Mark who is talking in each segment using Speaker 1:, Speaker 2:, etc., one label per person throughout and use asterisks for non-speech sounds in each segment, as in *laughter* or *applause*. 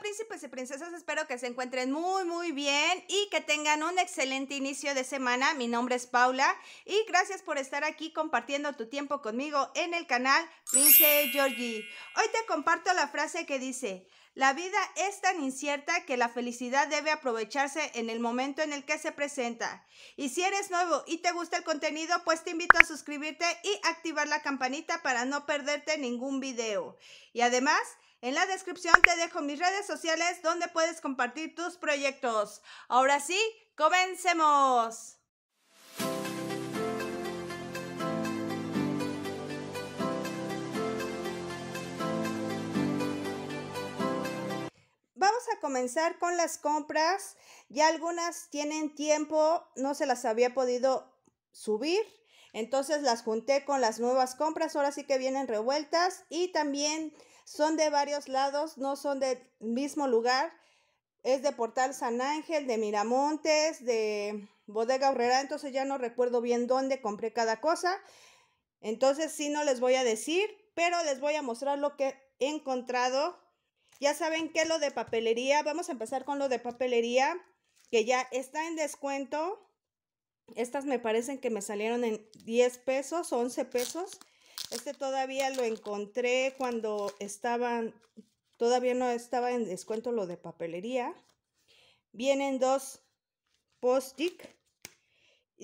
Speaker 1: príncipes y princesas, espero que se encuentren muy, muy bien y que tengan un excelente inicio de semana. Mi nombre es Paula y gracias por estar aquí compartiendo tu tiempo conmigo en el canal Prince Georgie. Hoy te comparto la frase que dice, la vida es tan incierta que la felicidad debe aprovecharse en el momento en el que se presenta. Y si eres nuevo y te gusta el contenido, pues te invito a suscribirte y activar la campanita para no perderte ningún video. Y además, en la descripción te dejo mis redes sociales donde puedes compartir tus proyectos. Ahora sí, comencemos. Vamos a comenzar con las compras. Ya algunas tienen tiempo, no se las había podido subir entonces las junté con las nuevas compras, ahora sí que vienen revueltas y también son de varios lados, no son del mismo lugar. Es de Portal San Ángel, de Miramontes, de Bodega Herrera entonces ya no recuerdo bien dónde compré cada cosa. Entonces sí no les voy a decir, pero les voy a mostrar lo que he encontrado. Ya saben que lo de papelería, vamos a empezar con lo de papelería, que ya está en descuento. Estas me parecen que me salieron en 10 pesos, 11 pesos. Este todavía lo encontré cuando estaban, todavía no estaba en descuento lo de papelería. Vienen dos post y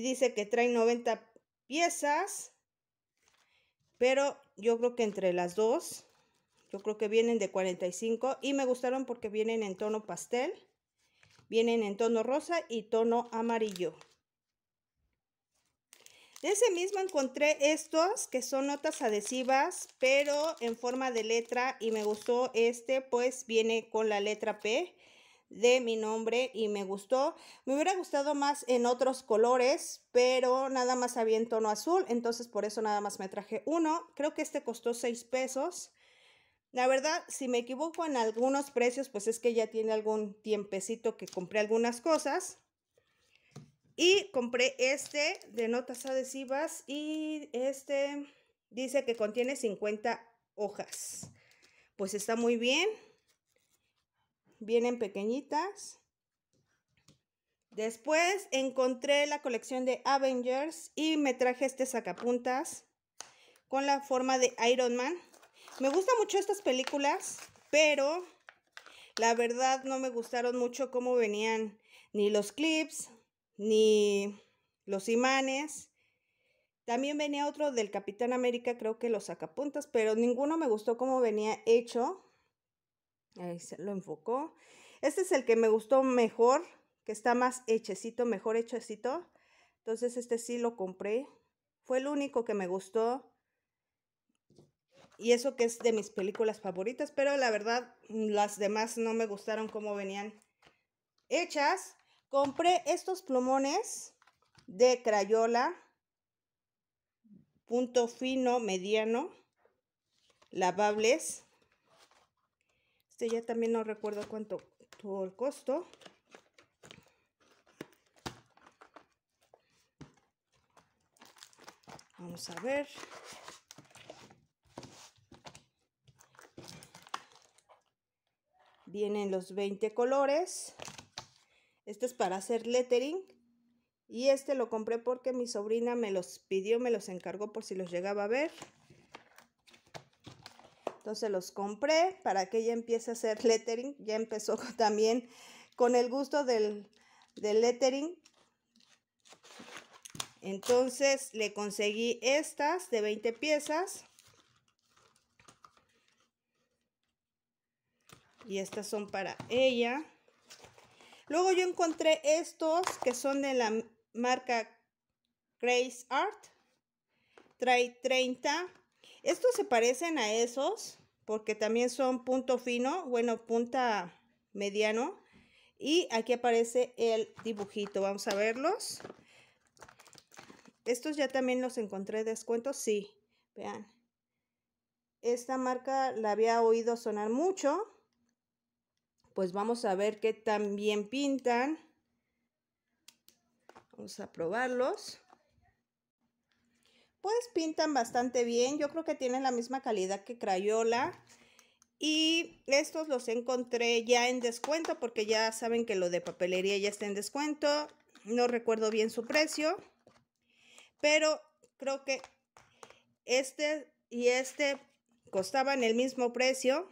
Speaker 1: dice que trae 90 piezas, pero yo creo que entre las dos, yo creo que vienen de 45 y me gustaron porque vienen en tono pastel, vienen en tono rosa y tono amarillo. De ese mismo encontré estos que son notas adhesivas, pero en forma de letra y me gustó este, pues viene con la letra P de mi nombre y me gustó. Me hubiera gustado más en otros colores, pero nada más había en tono azul, entonces por eso nada más me traje uno. Creo que este costó 6 pesos. La verdad, si me equivoco en algunos precios, pues es que ya tiene algún tiempecito que compré algunas cosas. Y compré este de notas adhesivas y este dice que contiene 50 hojas. Pues está muy bien. Vienen pequeñitas. Después encontré la colección de Avengers y me traje este sacapuntas con la forma de Iron Man. Me gustan mucho estas películas, pero la verdad no me gustaron mucho cómo venían ni los clips, ni los imanes. También venía otro del Capitán América, creo que los sacapuntas, pero ninguno me gustó cómo venía hecho. Ahí se lo enfocó. Este es el que me gustó mejor, que está más hechecito, mejor hechecito. Entonces este sí lo compré. Fue el único que me gustó. Y eso que es de mis películas favoritas, pero la verdad las demás no me gustaron cómo venían hechas. Compré estos plumones de Crayola, punto fino, mediano, lavables. Este ya también no recuerdo cuánto tuvo el costo. Vamos a ver. Vienen los 20 colores. Este es para hacer lettering. Y este lo compré porque mi sobrina me los pidió, me los encargó por si los llegaba a ver. Entonces los compré para que ella empiece a hacer lettering. Ya empezó *laughs* también con el gusto del, lettering. Entonces le conseguí estas de 20 piezas. Y estas son para ella. Luego yo encontré estos que son de la marca Grace Art. Trae 30. Estos se parecen a esos porque también son punto fino, bueno, punta mediano. Y aquí aparece el dibujito. Vamos a verlos. Estos ya también los encontré descuento. Sí, vean. Esta marca la había oído sonar mucho pues vamos a ver qué tan bien pintan. Vamos a probarlos. Pues pintan bastante bien. Yo creo que tienen la misma calidad que Crayola. Y estos los encontré ya en descuento porque ya saben que lo de papelería ya está en descuento. No recuerdo bien su precio. Pero creo que este y este costaban el mismo precio.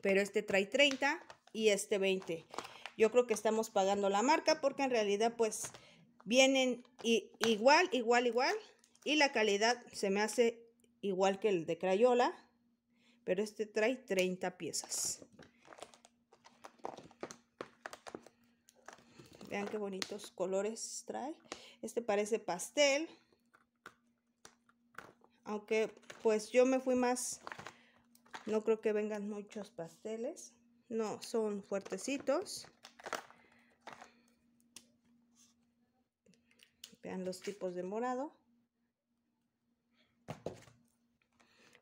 Speaker 1: Pero este trae 30 y este 20. Yo creo que estamos pagando la marca porque en realidad pues vienen igual, igual, igual. Y la calidad se me hace igual que el de Crayola, pero este trae 30 piezas. Vean qué bonitos colores trae. Este parece pastel. Aunque pues yo me fui más... No creo que vengan muchos pasteles no son fuertecitos. Vean los tipos de morado.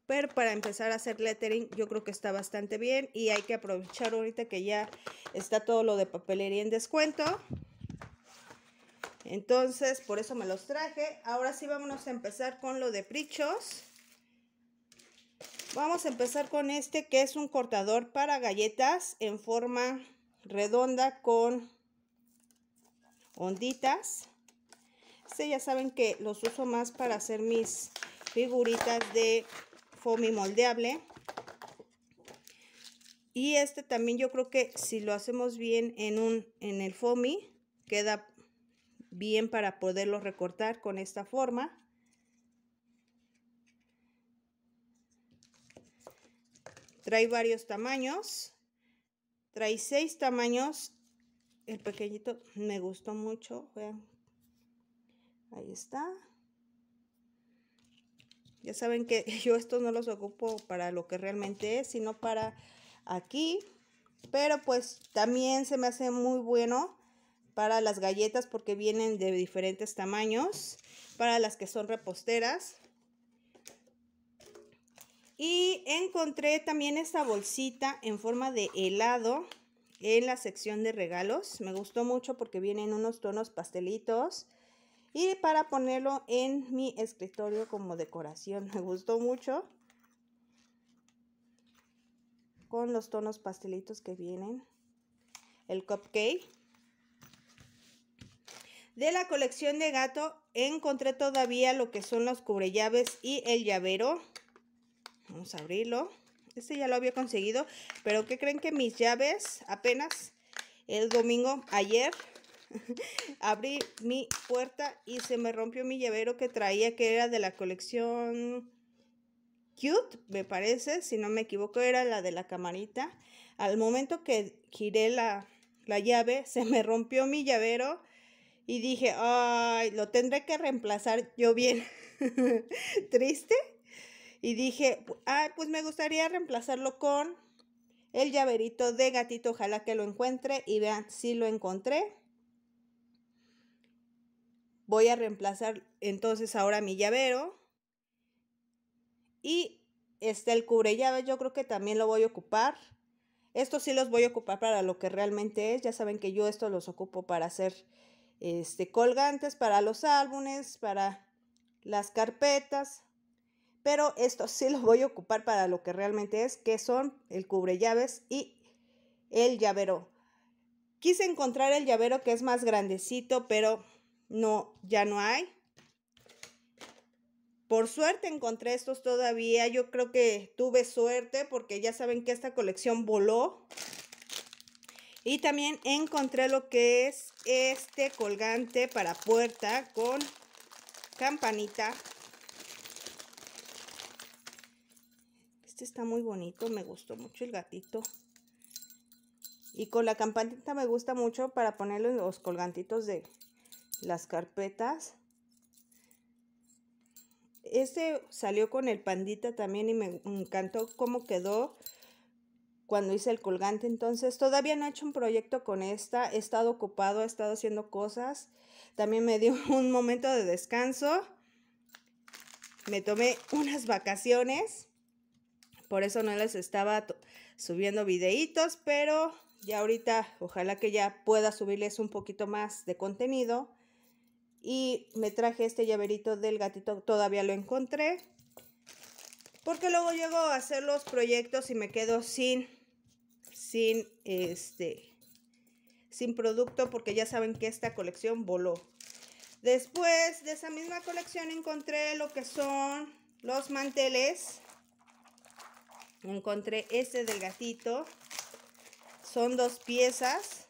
Speaker 1: Pero para empezar a hacer lettering yo creo que está bastante bien y hay que aprovechar ahorita que ya está todo lo de papelería en descuento. Entonces, por eso me los traje. Ahora sí, vámonos a empezar con lo de prichos. Vamos a empezar con este que es un cortador para galletas en forma redonda con onditas. Este ya saben que los uso más para hacer mis figuritas de foamy moldeable. Y este también yo creo que si lo hacemos bien en, un, en el foamy, queda bien para poderlo recortar con esta forma. Trae varios tamaños. Trae seis tamaños. El pequeñito me gustó mucho. Vean. Ahí está. Ya saben que *laughs* yo estos no los ocupo para lo que realmente es, sino para aquí. Pero pues también se me hace muy bueno para las galletas porque vienen de diferentes tamaños. Para las que son reposteras. Y encontré también esta bolsita en forma de helado en la sección de regalos. Me gustó mucho porque vienen unos tonos pastelitos. Y para ponerlo en mi escritorio como decoración. *laughs* Me gustó mucho. Con los tonos pastelitos que vienen. El cupcake. De la colección de gato encontré todavía lo que son los cubrellaves y el llavero. Vamos a abrirlo. Este ya lo había conseguido, pero ¿qué creen que mis llaves apenas el domingo, ayer, *laughs* abrí mi puerta y se me rompió mi llavero que traía, que era de la colección Cute, me parece, si no me equivoco, era la de la camarita. Al momento que giré la, la llave, se me rompió mi llavero y dije, ay, lo tendré que reemplazar yo bien. *laughs* Triste, y dije, ah, pues me gustaría reemplazarlo con el llaverito de gatito. Ojalá que lo encuentre. Y vean, si lo encontré. Voy a reemplazar entonces ahora mi llavero. Y este, el cubre llaves, yo creo que también lo voy a ocupar. Estos sí los voy a ocupar para lo que realmente es. Ya saben que yo estos los ocupo para hacer este, colgantes, para los álbumes, para las carpetas pero esto sí lo voy a ocupar para lo que realmente es, que son el cubre llaves y el llavero. Quise encontrar el llavero que es más grandecito, pero no, ya no hay. Por suerte encontré estos todavía. Yo creo que tuve suerte porque ya saben que esta colección voló. Y también encontré lo que es este colgante para puerta con campanita Este está muy bonito, me gustó mucho el gatito. Y con la campanita me gusta mucho para ponerle los colgantitos de las carpetas. Este salió con el pandita también y me encantó cómo quedó cuando hice el colgante. Entonces todavía no he hecho un proyecto con esta. He estado ocupado, he estado haciendo cosas. También me dio un momento de descanso. Me tomé unas vacaciones. Por eso no les estaba subiendo videitos, pero ya ahorita ojalá que ya pueda subirles un poquito más de contenido. Y me traje este llaverito del gatito, todavía lo encontré. Porque luego llego a hacer los proyectos y me quedo sin, sin este, sin producto porque ya saben que esta colección voló. Después de esa misma colección encontré lo que son los manteles encontré este del gatito. Son dos piezas.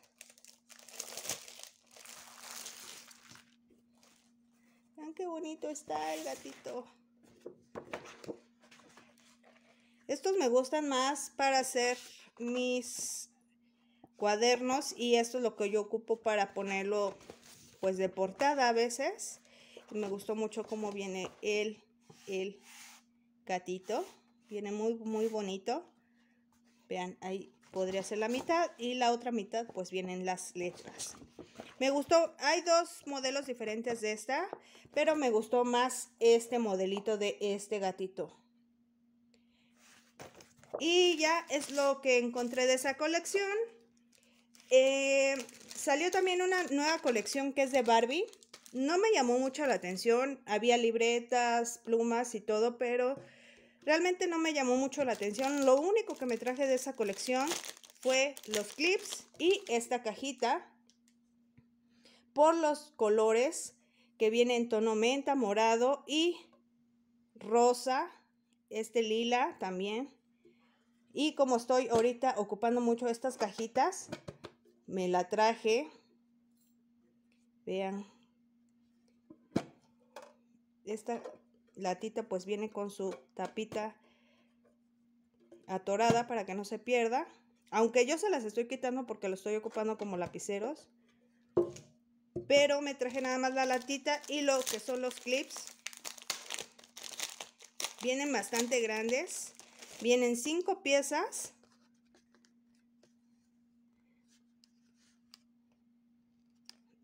Speaker 1: Vean qué bonito está el gatito. Estos me gustan más para hacer mis cuadernos y esto es lo que yo ocupo para ponerlo pues de portada a veces. me gustó mucho cómo viene el, el gatito. Viene muy, muy bonito. Vean, ahí podría ser la mitad y la otra mitad pues vienen las letras. Me gustó, hay dos modelos diferentes de esta, pero me gustó más este modelito de este gatito. Y ya es lo que encontré de esa colección. Eh, salió también una nueva colección que es de Barbie. No me llamó mucho la atención, había libretas, plumas y todo, pero Realmente no me llamó mucho la atención. Lo único que me traje de esa colección fue los clips y esta cajita por los colores que vienen en tono menta, morado y rosa, este lila también. Y como estoy ahorita ocupando mucho estas cajitas, me la traje. Vean. Esta latita pues viene con su tapita atorada para que no se pierda. Aunque yo se las estoy quitando porque lo estoy ocupando como lapiceros. Pero me traje nada más la latita y lo que son los clips. Vienen bastante grandes. Vienen cinco piezas.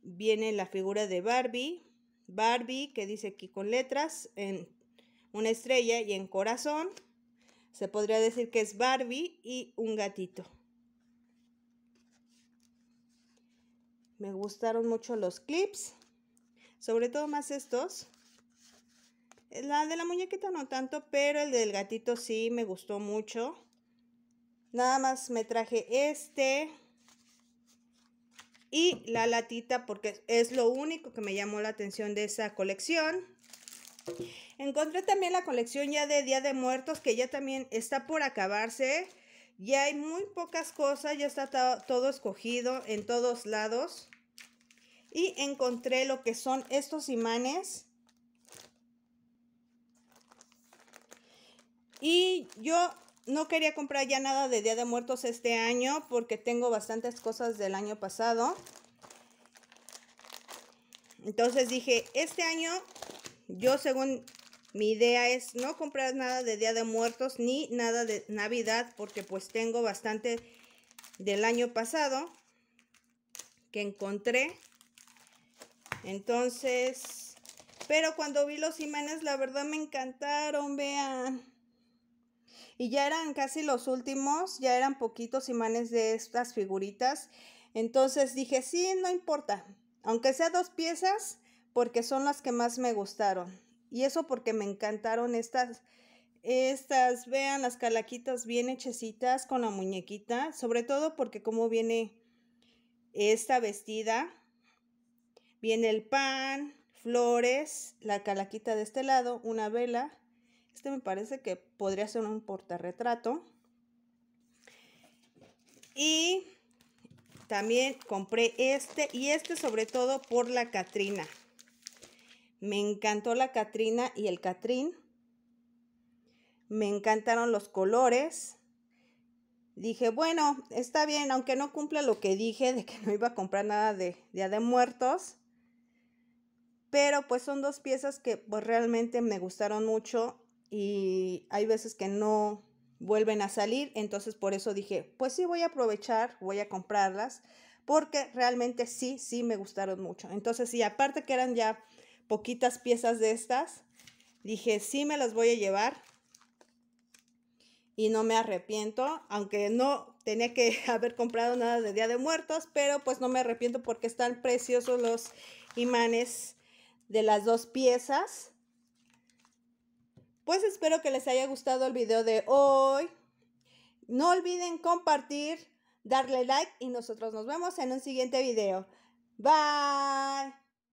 Speaker 1: Viene la figura de Barbie. Barbie, que dice aquí con letras, en una estrella y en corazón. Se podría decir que es Barbie y un gatito. Me gustaron mucho los clips, sobre todo más estos. La de la muñequita no tanto, pero el del gatito sí me gustó mucho. Nada más me traje este y la latita porque es lo único que me llamó la atención de esa colección. Encontré también la colección ya de Día de Muertos que ya también está por acabarse. Ya hay muy pocas cosas, ya está todo escogido en todos lados. Y encontré lo que son estos imanes. Y yo no quería comprar ya nada de Día de Muertos este año porque tengo bastantes cosas del año pasado. Entonces dije, este año yo según mi idea es no comprar nada de Día de Muertos ni nada de Navidad porque pues tengo bastante del año pasado que encontré. Entonces, pero cuando vi los imanes la verdad me encantaron, vean y ya eran casi los últimos, ya eran poquitos imanes de estas figuritas. Entonces dije, sí, no importa, aunque sea dos piezas, porque son las que más me gustaron. Y eso porque me encantaron estas, estas, vean las calaquitas bien hechecitas con la muñequita, sobre todo porque como viene esta vestida, viene el pan, flores, la calaquita de este lado, una vela, este me parece que podría ser un portarretrato. Y también compré este y este sobre todo por la Catrina. Me encantó la Catrina y el Catrín. Me encantaron los colores. Dije, bueno, está bien, aunque no cumpla lo que dije de que no iba a comprar nada de Día de Muertos. Pero pues son dos piezas que pues, realmente me gustaron mucho y hay veces que no vuelven a salir, entonces por eso dije, pues sí voy a aprovechar, voy a comprarlas, porque realmente sí, sí me gustaron mucho. Entonces, y aparte que eran ya poquitas piezas de estas, dije, sí me las voy a llevar y no me arrepiento, aunque no tenía que *laughs* haber comprado nada de Día de Muertos, pero pues no me arrepiento porque están preciosos los imanes de las dos piezas. Pues espero que les haya gustado el video de hoy. No olviden compartir, darle like y nosotros nos vemos en un siguiente video. Bye.